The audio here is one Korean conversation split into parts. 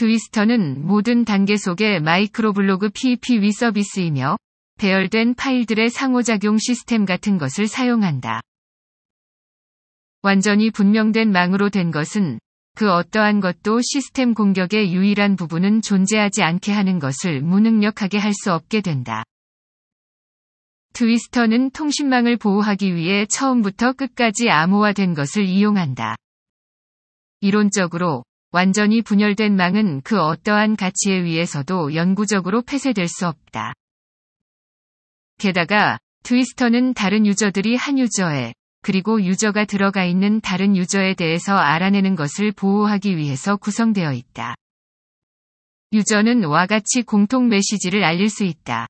트위스터는 모든 단계 속의 마이크로블로그 p p 위 서비스이며 배열된 파일들의 상호작용 시스템 같은 것을 사용한다. 완전히 분명된 망으로 된 것은 그 어떠한 것도 시스템 공격의 유일한 부분은 존재하지 않게 하는 것을 무능력하게 할 수 없게 된다. 트위스터는 통신망을 보호하기 위해 처음부터 끝까지 암호화된 것을 이용한다. 이론적으로 완전히 분열된 망은 그 어떠한 가치에 의해서도 영구적으로 폐쇄될 수 없다. 게다가 트위스터는 다른 유저들이 한 유저에 그리고 유저가 들어가 있는 다른 유저에 대해서 알아내는 것을 보호하기 위해서 구성되어 있다. 유저는 와 같이 공통 메시지를 알릴 수 있다.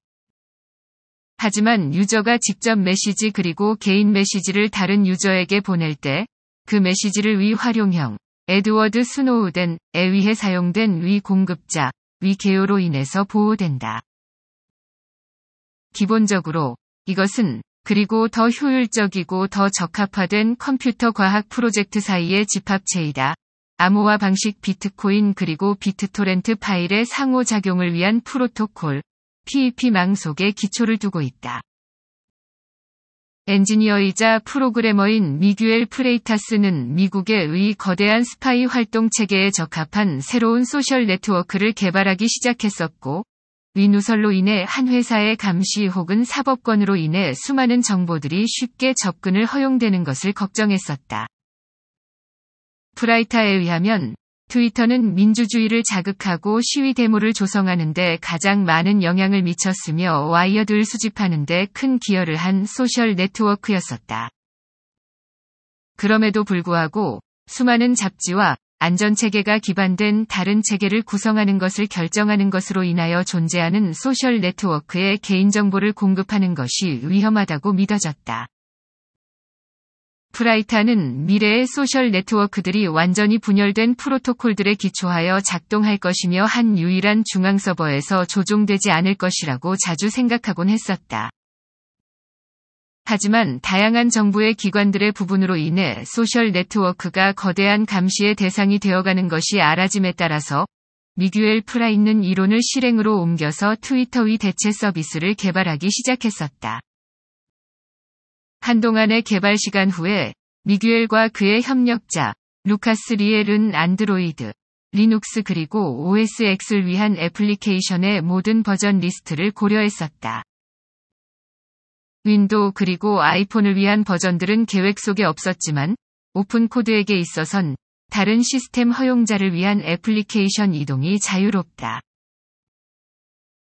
하지만 유저가 직접 메시지 그리고 개인 메시지를 다른 유저에게 보낼 때 그 메시지를 위활용형, 에드워드 스노우덴에 위해 사용된 위 공급자, 위 개요로 인해서 보호된다. 기본적으로 이것은 그리고 더 효율적이고 더 적합화된 컴퓨터 과학 프로젝트 사이의 집합체이다. 암호화 방식 비트코인 그리고 비트토렌트 파일의 상호작용을 위한 프로토콜, PEP망 속에 기초를 두고 있다. 엔지니어이자 프로그래머인 미규엘 프레이타스는 미국의의 거대한 스파이 활동 체계에 적합한 새로운 소셜 네트워크를 개발하기 시작했었고, 위누설로 인해 한 회사의 감시 혹은 사법권으로 인해 수많은 정보들이 쉽게 접근을 허용되는 것을 걱정했었다. 프라이타에 의하면 트위터는 민주주의를 자극하고 시위 데모를 조성하는데 가장 많은 영향을 미쳤으며 와이어드를 수집하는데 큰 기여를 한 소셜 네트워크였었다. 그럼에도 불구하고 수많은 잡지와 안전체계가 기반된 다른 체계를 구성하는 것을 결정하는 것으로 인하여 존재하는 소셜 네트워크에 개인정보를 공급하는 것이 위험하다고 믿어졌다. 프라이타는 미래의 소셜 네트워크들이 완전히 분열된 프로토콜들에 기초하여 작동할 것이며 한 유일한 중앙 서버에서 조종되지 않을 것이라고 자주 생각하곤 했었다. 하지만 다양한 정부의 기관들의 부분으로 인해 소셜 네트워크가 거대한 감시의 대상이 되어가는 것이 알아짐에 따라서 미규엘 프라이는 이론을 실행으로 옮겨서 트위터 위 대체 서비스를 개발하기 시작했었다. 한동안의 개발 시간 후에 미규엘과 그의 협력자 루카스 리엘은 안드로이드, 리눅스 그리고 OSX를 위한 애플리케이션의 모든 버전 리스트를 고려했었다. 윈도우 그리고 아이폰을 위한 버전들은 계획 속에 없었지만 오픈 코드에게 있어선 다른 시스템 허용자를 위한 애플리케이션 이동이 자유롭다.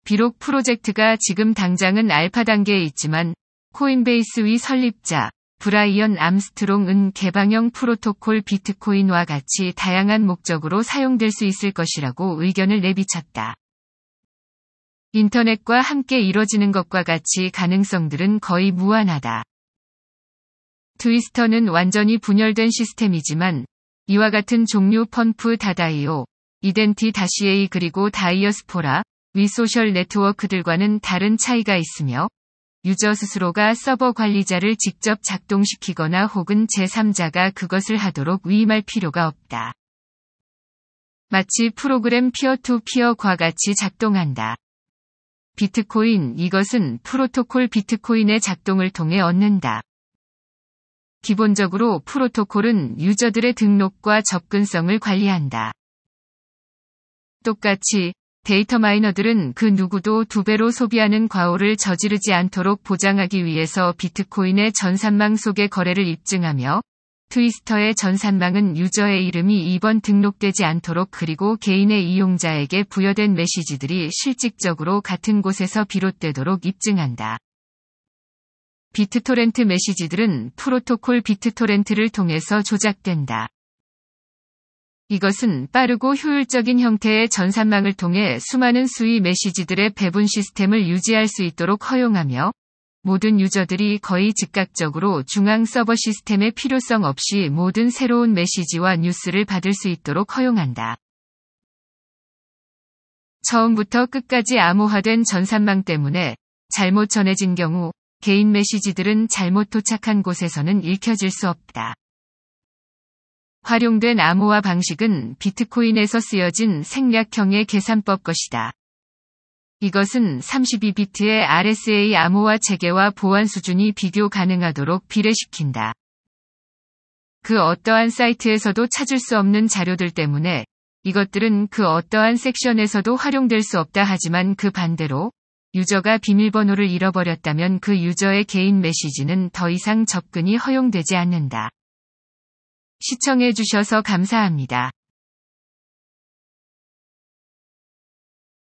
비록 프로젝트가 지금 당장은 알파 단계에 있지만 코인베이스위 설립자 브라이언 암스트롱은 개방형 프로토콜 비트코인과 같이 다양한 목적으로 사용될 수 있을 것이라고 의견을 내비쳤다. 인터넷과 함께 이뤄지는 것과 같이 가능성들은 거의 무한하다. 트위스터는 완전히 분열된 시스템이지만 이와 같은 종류 펌프 다다이오, 이덴티 다시 에이 그리고 다이어스포라, 위소셜 네트워크들과는 다른 차이가 있으며 유저 스스로가 서버 관리자를 직접 작동시키거나 혹은 제3자가 그것을 하도록 위임할 필요가 없다. 마치 프로그램 피어투피어과 같이 작동한다. 비트코인 이것은 프로토콜 비트코인의 작동을 통해 얻는다. 기본적으로 프로토콜은 유저들의 등록과 접근성을 관리한다. 똑같이 데이터 마이너들은 그 누구도 두 배로 소비하는 과오를 저지르지 않도록 보장하기 위해서 비트코인의 전산망 속의 거래를 입증하며 트위스터의 전산망은 유저의 이름이 2번 등록되지 않도록 그리고 개인의 이용자에게 부여된 메시지들이 실질적으로 같은 곳에서 비롯되도록 입증한다. 비트토렌트 메시지들은 프로토콜 비트토렌트를 통해서 조작된다. 이것은 빠르고 효율적인 형태의 전산망을 통해 수많은 수위 메시지들의 배분 시스템을 유지할 수 있도록 허용하며 모든 유저들이 거의 즉각적으로 중앙 서버 시스템의 필요성 없이 모든 새로운 메시지와 뉴스를 받을 수 있도록 허용한다. 처음부터 끝까지 암호화된 전산망 때문에 잘못 전해진 경우 개인 메시지들은 잘못 도착한 곳에서는 읽혀질 수 없다. 활용된 암호화 방식은 비트코인에서 쓰여진 생략형의 계산법 것이다. 이것은 32비트의 RSA 암호화 체계와 보안 수준이 비교 가능하도록 비례시킨다. 그 어떠한 사이트에서도 찾을 수 없는 자료들 때문에 이것들은 그 어떠한 섹션에서도 활용될 수 없다 하지만 그 반대로 유저가 비밀번호를 잃어버렸다면 그 유저의 개인 메시지는 더 이상 접근이 허용되지 않는다. 시청해주셔서 감사합니다.